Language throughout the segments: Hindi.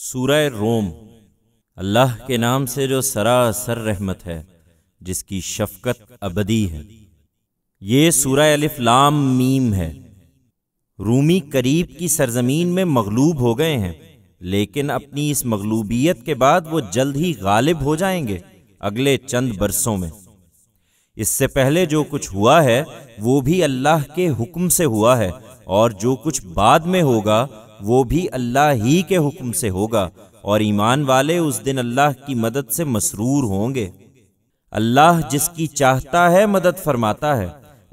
सूरह रोम अल्लाह के नाम से जो सरासर रहमत है जिसकी शफकत अबदी है ये सूरह अलिफ लाम मीम है रूमी करीब की सरजमीन में मगलूब हो गए हैं लेकिन अपनी इस मगलूबियत के बाद वो जल्द ही गालिब हो जाएंगे अगले चंद बरसों में इससे पहले जो कुछ हुआ है वो भी अल्लाह के हुक्म से हुआ है और जो कुछ बाद में होगा वो भी अल्लाह ही के हुक्म से होगा और ईमान वाले उस दिन अल्लाह की मदद से मसरूर होंगे अल्लाह जिसकी चाहता है मदद फरमाता है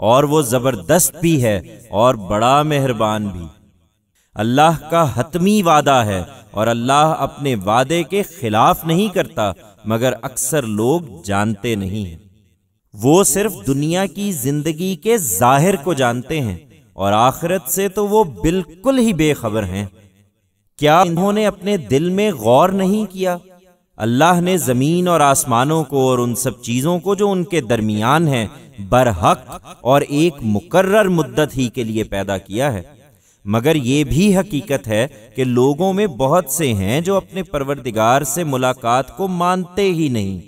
और वो ज़बरदस्त भी है और बड़ा मेहरबान भी अल्लाह का हतमी वादा है और अल्लाह अपने वादे के खिलाफ नहीं करता मगर अक्सर लोग जानते नहीं हैं वो सिर्फ दुनिया की जिंदगी के जाहिर को जानते हैं और आखिरत से तो वो बिल्कुल ही बेखबर हैं क्या इन्होंने अपने दिल में गौर नहीं किया अल्लाह ने ज़मीन और आसमानों को और उन सब चीज़ों को जो उनके दरमियान है बरहक और एक मुकर्र मुद्दत ही के लिए पैदा किया है मगर ये भी हकीकत है कि लोगों में बहुत से हैं जो अपने परवरदिगार से मुलाकात को मानते ही नहीं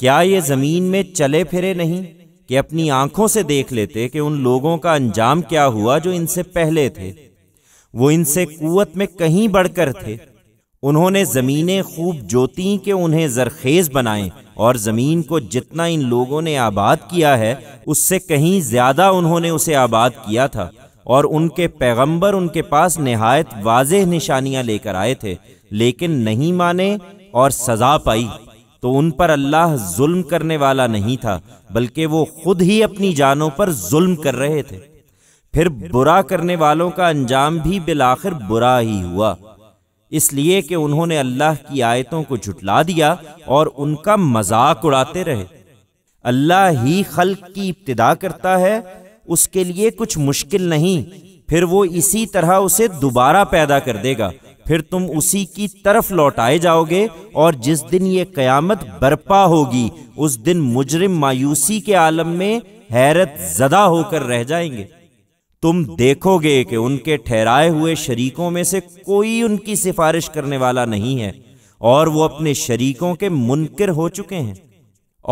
क्या ये ज़मीन में चले फिरे नहीं कि अपनी आंखों से देख लेते कि उन लोगों का अंजाम क्या हुआ जो इनसे पहले थे वो इनसे कुत में कहीं बढ़कर थे उन्होंने ज़मीनें खूब जोती कि उन्हें जरखेज़ बनाएं और ज़मीन को जितना इन लोगों ने आबाद किया है उससे कहीं ज़्यादा उन्होंने उसे आबाद किया था और उनके पैगंबर उनके पास नहायत वाज निशानियां लेकर आए थे लेकिन नहीं माने और सज़ा पाई तो उन पर अल्लाह जुल्म करने वाला नहीं था बल्कि वो खुद ही अपनी जानों पर जुल्म कर रहे थे फिर बुरा करने वालों का अंजाम भी बिलाखिर बुरा ही हुआ इसलिए कि उन्होंने अल्लाह की आयतों को झुटला दिया और उनका मजाक उड़ाते रहे अल्लाह ही खल की इब्तदा करता है उसके लिए कुछ मुश्किल नहीं फिर वो इसी तरह उसे दोबारा पैदा कर देगा फिर तुम उसी की तरफ लौटाए जाओगे और जिस दिन ये कयामत बर्पा होगी उस दिन मुजरिम मायूसी के आलम में हैरत जदा होकर रह जाएंगे तुम देखोगे कि उनके ठहराए हुए शरीकों में से कोई उनकी सिफारिश करने वाला नहीं है और वो अपने शरीकों के मुनकर हो चुके हैं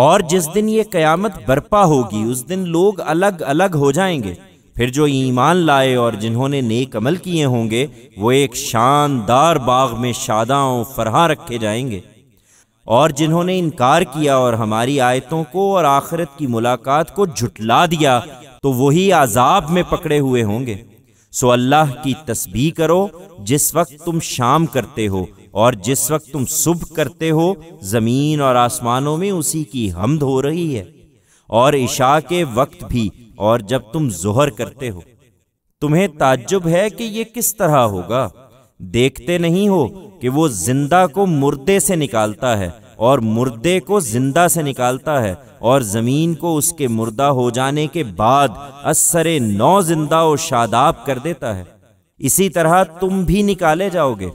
और जिस दिन ये कयामत बर्पा होगी उस दिन लोग अलग अलग हो जाएंगे फिर जो ईमान लाए और जिन्होंने नेक अमल किए होंगे वो एक शानदार बाग में शादाओं फरहा रखे जाएंगे और जिन्होंने इनकार किया और हमारी आयतों को और आखिरत की मुलाकात को झुटला दिया तो वही आजाब में पकड़े हुए होंगे सो अल्लाह की तस्बी करो जिस वक्त तुम शाम करते हो और जिस वक्त तुम सुबह करते हो ज़मीन और आसमानों में उसी की हमद हो रही है और इशा के वक्त भी और जब तुम जोहर करते हो तुम्हें ताज्जुब है कि यह किस तरह होगा देखते नहीं हो कि वो जिंदा को मुर्दे से निकालता है और मुर्दे को जिंदा से निकालता है और ज़मीन को उसके मुर्दा हो जाने के बाद असरे नौ जिंदा और शादाब कर देता है इसी तरह तुम भी निकाले जाओगे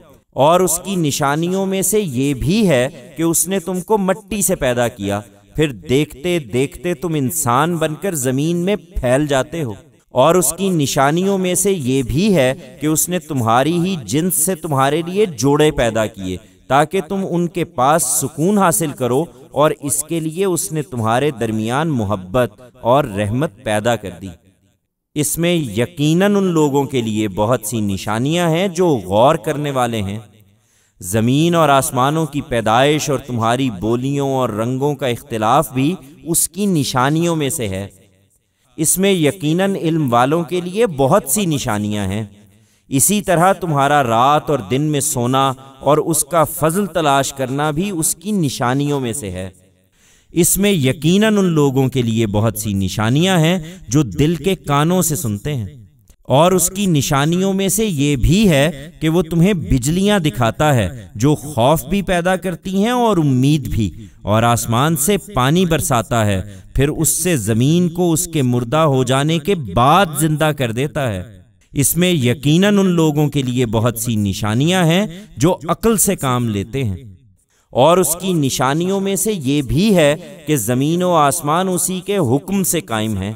और उसकी निशानियों में से ये भी है कि उसने तुमको मट्टी से पैदा किया फिर देखते देखते तुम इंसान बनकर ज़मीन में फैल जाते हो और उसकी निशानियों में से ये भी है कि उसने तुम्हारी ही जिन्स से तुम्हारे लिए जोड़े पैदा किए ताकि तुम उनके पास सुकून हासिल करो और इसके लिए उसने तुम्हारे दरमियान मोहब्बत और रहमत पैदा कर दी इसमें यकीनन उन लोगों के लिए बहुत सी निशानियां हैं जो गौर करने वाले हैं ज़मीन और आसमानों की पैदाइश और तुम्हारी बोलियों और रंगों का इख्तलाफ भी उसकी निशानियों में से है इसमें यकीनन इल्म वालों के लिए बहुत सी निशानियां हैं इसी तरह तुम्हारा रात और दिन में सोना और उसका फजल तलाश करना भी उसकी निशानियों में से है इसमें यकीनन उन लोगों के लिए बहुत सी निशानियां हैं जो दिल के कानों से सुनते हैं और उसकी निशानियों में से ये भी है कि वो तुम्हें बिजलियां दिखाता है जो खौफ भी पैदा करती हैं और उम्मीद भी और आसमान से पानी बरसाता है फिर उससे ज़मीन को उसके मुर्दा हो जाने के बाद जिंदा कर देता है इसमें यकीनन उन लोगों के लिए बहुत सी निशानियां हैं जो अकल से काम लेते हैं और उसकी निशानियों में से ये भी है कि ज़मीन व आसमान उसी के हुक्म से कायम है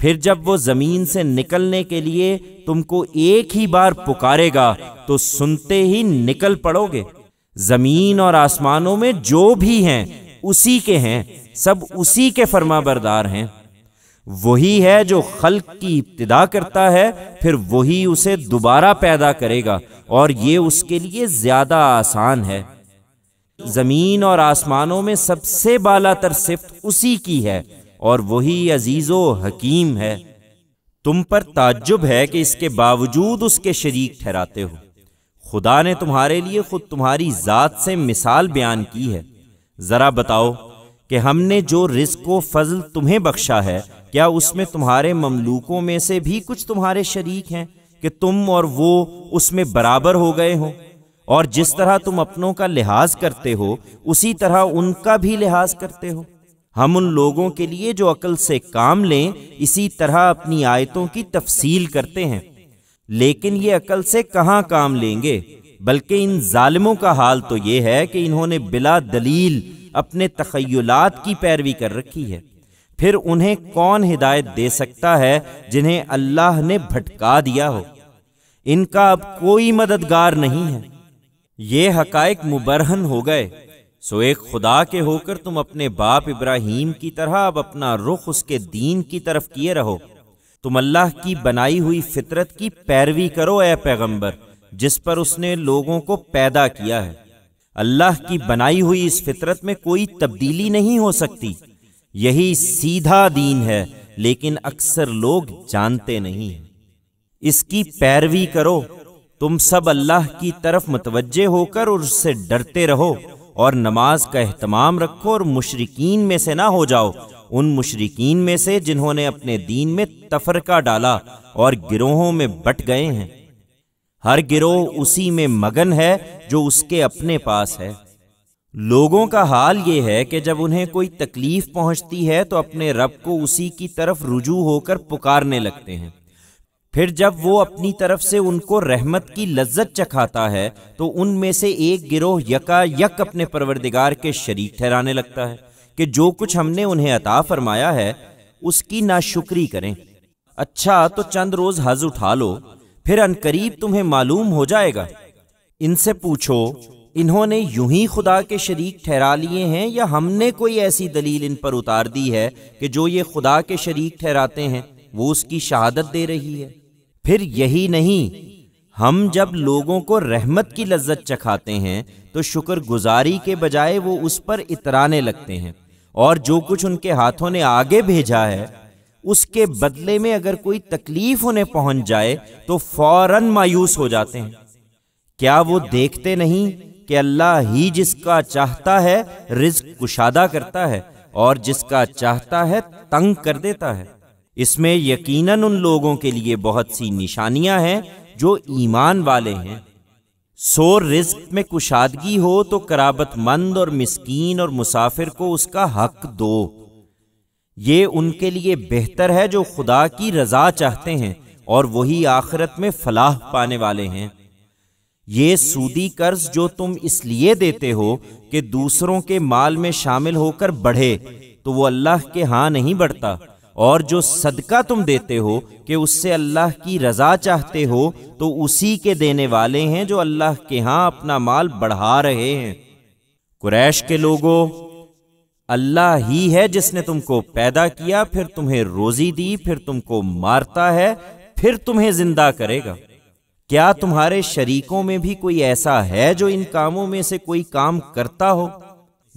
फिर जब वो जमीन से निकलने के लिए तुमको एक ही बार पुकारेगा तो सुनते ही निकल पड़ोगे जमीन और आसमानों में जो भी हैं उसी के हैं सब उसी के फरमाबरदार हैं वही है जो खल की इब्तदा करता है फिर वही उसे दोबारा पैदा करेगा और ये उसके लिए ज्यादा आसान है जमीन और आसमानों में सबसे बाला तर सिफ्त उसी की है और वही अजीज़ो हकीम है तुम पर ताज्जुब है कि इसके बावजूद उसके शरीक ठहराते हो खुदा ने तुम्हारे लिए खुद तुम्हारी ज़ात से मिसाल बयान की है ज़रा बताओ कि हमने जो रिस्क व फजल तुम्हें बख्शा है क्या उसमें तुम्हारे ममलूकों में से भी कुछ तुम्हारे शरीक हैं कि तुम और वो उसमें बराबर हो गए हो और जिस तरह तुम अपनों का लिहाज करते हो उसी तरह उनका भी लिहाज करते हो हम उन लोगों के लिए जो अकल से काम लें इसी तरह अपनी आयतों की तफसील करते हैं लेकिन ये अकल से कहाँ काम लेंगे बल्कि इन जालिमों का हाल तो ये है कि इन्होंने बिला दलील अपने तखयलात की पैरवी कर रखी है फिर उन्हें कौन हिदायत दे सकता है जिन्हें अल्लाह ने भटका दिया हो इनका अब कोई मददगार नहीं है ये हकायक मुबरहन हो गए सो एक खुदा के होकर तुम अपने बाप इब्राहिम की तरह अब अपना रुख उसके दीन की तरफ किए रहो तुम अल्लाह की बनाई हुई फितरत की पैरवी करो ए पैगंबर जिस पर उसने लोगों को पैदा किया है अल्लाह की बनाई हुई इस फितरत में कोई तब्दीली नहीं हो सकती यही सीधा दीन है लेकिन अक्सर लोग जानते नहीं हैं इसकी पैरवी करो तुम सब अल्लाह की तरफ मतवजे होकर और उससे डरते रहो और नमाज का अहतमाम रखो और मुशरकिन में से ना हो जाओ उन मुशरकिन में से जिन्होंने अपने दीन में तफरका डाला और गिरोहों में बट गए हैं हर गिरोह उसी में मगन है जो उसके अपने पास है लोगों का हाल ये है कि जब उन्हें कोई तकलीफ पहुंचती है तो अपने रब को उसी की तरफ रुजू होकर पुकारने लगते हैं फिर जब वो अपनी तरफ से उनको रहमत की लज्जत चखाता है तो उनमें से एक गिरोह यका यक अपने परवरदिगार के शरीक ठहराने लगता है कि जो कुछ हमने उन्हें अता फरमाया है उसकी नाशुक्री करें अच्छा तो चंद रोज हज उठा लो फिर अनकरीब तुम्हें मालूम हो जाएगा इनसे पूछो इन्होंने यूं ही खुदा के शरीक ठहरा लिए हैं या हमने कोई ऐसी दलील इन पर उतार दी है कि जो ये खुदा के शरीक ठहराते हैं वो उसकी शहादत दे रही है फिर यही नहीं हम जब लोगों को रहमत की लज्जत चखाते हैं तो शुक्रगुजारी के बजाय वो उस पर इतराने लगते हैं और जो कुछ उनके हाथों ने आगे भेजा है उसके बदले में अगर कोई तकलीफ उन्हें पहुंच जाए तो फौरन मायूस हो जाते हैं क्या वो देखते नहीं कि अल्लाह ही जिसका चाहता है रिज कुशादा करता है और जिसका चाहता है तंग कर देता है इसमें यकीनन उन लोगों के लिए बहुत सी निशानियां हैं जो ईमान वाले हैं सो रिस्क में कुशादगी हो तो कराबतमंद और मिसकीन और मुसाफिर को उसका हक दो ये उनके लिए बेहतर है जो खुदा की रजा चाहते हैं और वही आखिरत में फलाह पाने वाले हैं ये सूदी कर्ज जो तुम इसलिए देते हो कि दूसरों के माल में शामिल होकर बढ़े तो वो अल्लाह के हाँ नहीं बढ़ता और जो सदका तुम देते हो कि उससे अल्लाह की रज़ा चाहते हो तो उसी के देने वाले हैं जो अल्लाह के यहां अपना माल बढ़ा रहे हैं कुरैश के लोगों अल्लाह ही है जिसने तुमको पैदा किया फिर तुम्हें रोज़ी दी फिर तुमको मारता है फिर तुम्हें ज़िंदा करेगा क्या तुम्हारे शरीकों में भी कोई ऐसा है जो इन कामों में से कोई काम करता हो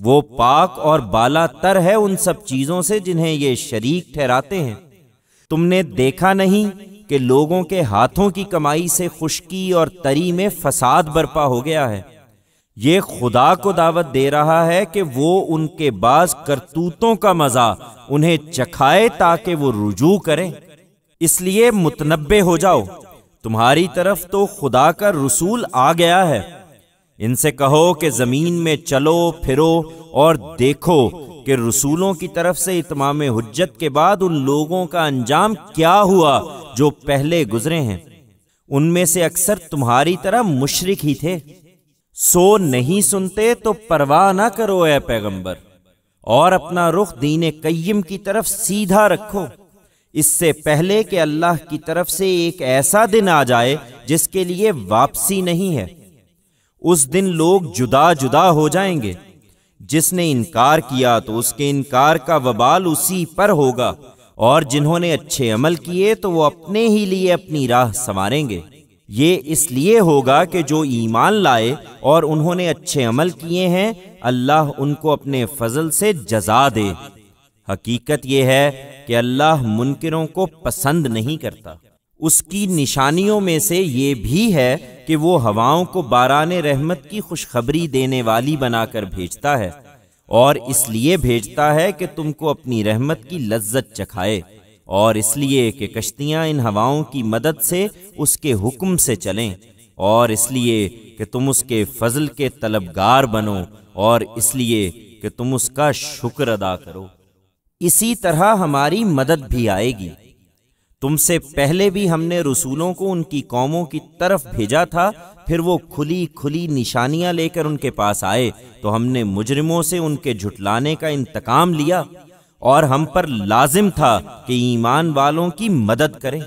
वो पाक और बाला तर है उन सब चीज़ों से जिन्हें ये शरीक ठहराते हैं तुमने देखा नहीं कि लोगों के हाथों की कमाई से खुशकी और तरी में फसाद बर्पा हो गया है ये खुदा को दावत दे रहा है कि वो उनके बाज करतूतों का मज़ा उन्हें चखाए ताकि वो रुजू करें इसलिए मुतनबे हो जाओ तुम्हारी तरफ तो खुदा का रसूल आ गया है इनसे कहो कि ज़मीन में चलो फिरो और देखो कि रसूलों की तरफ से इतमाम हजत के बाद उन लोगों का अंजाम क्या हुआ जो पहले गुजरे हैं उनमें से अक्सर तुम्हारी तरह मुशरक ही थे सो नहीं सुनते तो परवाह ना करो ए पैगंबर और अपना रुख दीन कय्यम की तरफ सीधा रखो इससे पहले कि अल्लाह की तरफ से एक ऐसा दिन आ जाए जिसके लिए वापसी नहीं है उस दिन लोग जुदा जुदा हो जाएंगे जिसने इनकार किया तो उसके इनकार का वबाल उसी पर होगा और जिन्होंने अच्छे अमल किए तो वो अपने ही लिए अपनी राह संवारेंगे ये इसलिए होगा कि जो ईमान लाए और उन्होंने अच्छे अमल किए हैं अल्लाह उनको अपने फजल से जजा दे हकीकत यह है कि अल्लाह मुनकरों को पसंद नहीं करता उसकी निशानियों में से ये भी है कि वो हवाओं को बारान रहमत की खुशखबरी देने वाली बनाकर भेजता है और इसलिए भेजता है कि तुमको अपनी रहमत की लज्जत चखाए और इसलिए कि कश्तियाँ इन हवाओं की मदद से उसके हुक्म से चलें और इसलिए कि तुम उसके फजल के तलबगार बनो और इसलिए कि तुम उसका शुक्र अदा करो इसी तरह हमारी मदद भी आएगी तुमसे पहले भी हमने रसूलों को उनकी कौमों की तरफ भेजा था फिर वो खुली खुली निशानियां लेकर उनके पास आए तो हमने मुजरिमों से उनके झुटलाने का इंतकाम लिया और हम पर लाजिम था कि ईमान वालों की मदद करें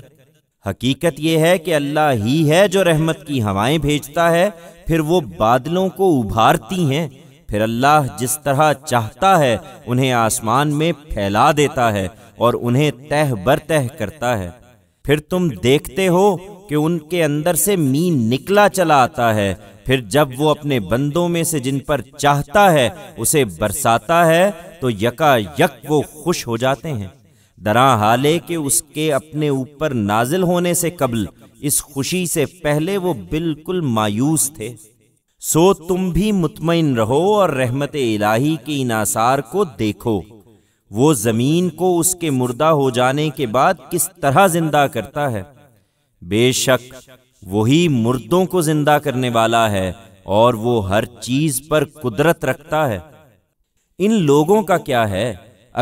हकीकत यह है कि अल्लाह ही है जो रहमत की हवाएं भेजता है फिर वो बादलों को उभारती हैं फिर अल्लाह जिस तरह चाहता है उन्हें आसमान में फैला देता है और उन्हें तह बर तह करता है फिर तुम देखते हो कि उनके अंदर से मीन निकला चला आता है फिर जब वो अपने बंदों में से जिन पर चाहता है उसे बरसाता है तो यका यक वो खुश हो जाते हैं दरा हाले के उसके अपने ऊपर नाजिल होने से कबल इस खुशी से पहले वो बिल्कुल मायूस थे सो तुम भी मुतमिन रहो और रहमत इलाही के इन आसार को देखो वो ज़मीन को उसके मुर्दा हो जाने के बाद किस तरह ज़िंदा करता है बेशक वही मुर्दों को ज़िंदा करने वाला है और वो हर चीज़ पर कुदरत रखता है इन लोगों का क्या है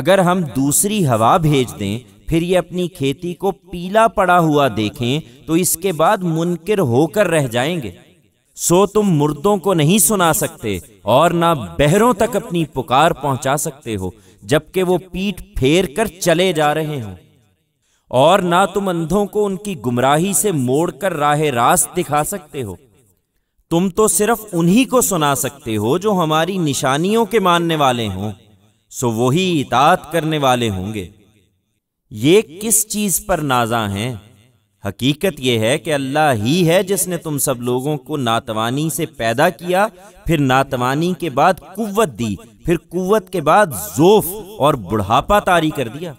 अगर हम दूसरी हवा भेज दें फिर ये अपनी खेती को पीला पड़ा हुआ देखें तो इसके बाद मुनकर होकर रह जाएंगे सो तुम मुर्दों को नहीं सुना सकते और ना बहरों तक अपनी पुकार पहुंचा सकते हो जबकि वो पीठ फेर कर चले जा रहे हों और ना तुम अंधों को उनकी गुमराही से मोड़कर राह रास्त दिखा सकते हो तुम तो सिर्फ उन्हीं को सुना सकते हो जो हमारी निशानियों के मानने वाले हों सो वही इतात करने वाले होंगे ये किस चीज पर नाजा है हकीकत यह है कि अल्लाह ही है जिसने तुम सब लोगों को नातवानी से पैदा किया फिर नातवानी के बाद कुव्वत दी फिर कुत के बाद जोफ और बुढ़ापा तारी कर दिया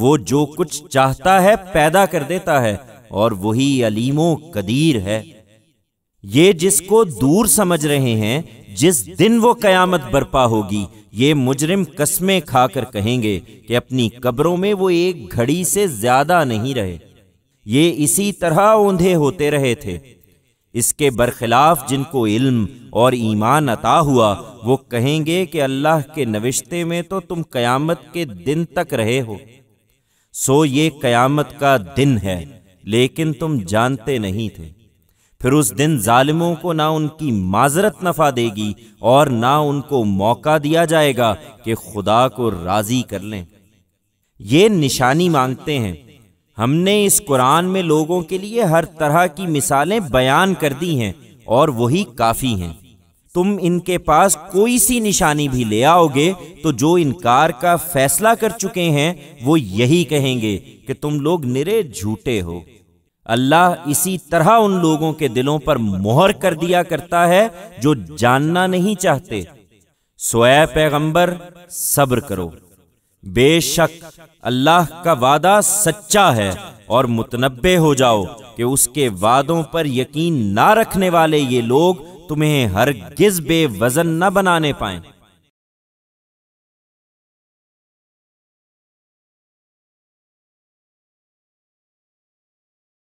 वो जो कुछ चाहता है पैदा कर देता है और वही अलीमो कदीर है ये जिसको दूर समझ रहे हैं जिस दिन वो कयामत बर्पा होगी ये मुजरिम कस्में खाकर कहेंगे कि अपनी कब्रों में वो एक घड़ी से ज्यादा नहीं रहे ये इसी तरह ऊंधे होते रहे थे इसके बरखिलाफ जिनको इल्म और ईमान अता हुआ वो कहेंगे कि अल्लाह के नविश्ते में तो तुम क़यामत के दिन तक रहे हो सो ये क़यामत का दिन है लेकिन तुम जानते नहीं थे फिर उस दिन जालिमों को ना उनकी माजरत नफा देगी और ना उनको मौका दिया जाएगा कि खुदा को राज़ी कर लें ये निशानी मांगते हैं हमने इस कुरान में लोगों के लिए हर तरह की मिसालें बयान कर दी हैं और वही काफ़ी हैं तुम इनके पास कोई सी निशानी भी ले आओगे तो जो इनकार का फैसला कर चुके हैं वो यही कहेंगे कि तुम लोग निरे झूठे हो अल्लाह इसी तरह उन लोगों के दिलों पर मोहर कर दिया करता है जो जानना नहीं चाहते सोए पैगंबर सब्र करो बेशक अल्लाह का वादा सच्चा है और मुतनबे हो जाओ कि उसके वादों पर यकीन ना रखने वाले ये लोग तुम्हें हर हरगिज बेवजन न बनाने पाएं